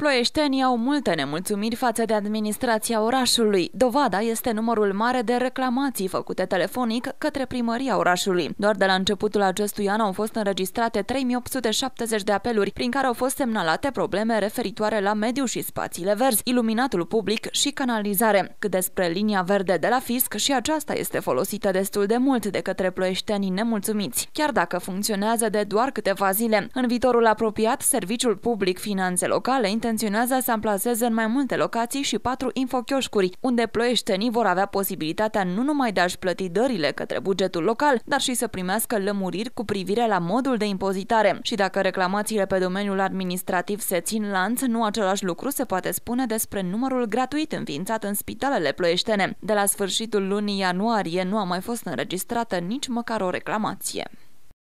Ploieștenii au multe nemulțumiri față de administrația orașului. Dovada este numărul mare de reclamații făcute telefonic către primăria orașului. Doar de la începutul acestui an au fost înregistrate 3870 de apeluri, prin care au fost semnalate probleme referitoare la mediu și spațiile verzi, iluminatul public și canalizare. Cât despre linia verde de la fisc, și aceasta este folosită destul de mult de către ploieștenii nemulțumiți, chiar dacă funcționează de doar câteva zile. În viitorul apropiat, Serviciul Public Finanțe Locale intenționează intenționează să amplaseze în mai multe locații și patru infochioșcuri, unde ploieștenii vor avea posibilitatea nu numai de a-și plăti dările către bugetul local, dar și să primească lămuriri cu privire la modul de impozitare. Și dacă reclamațiile pe domeniul administrativ se țin lanț, nu același lucru se poate spune despre numărul gratuit înființat în spitalele ploieștene. De la sfârșitul lunii ianuarie nu a mai fost înregistrată nici măcar o reclamație.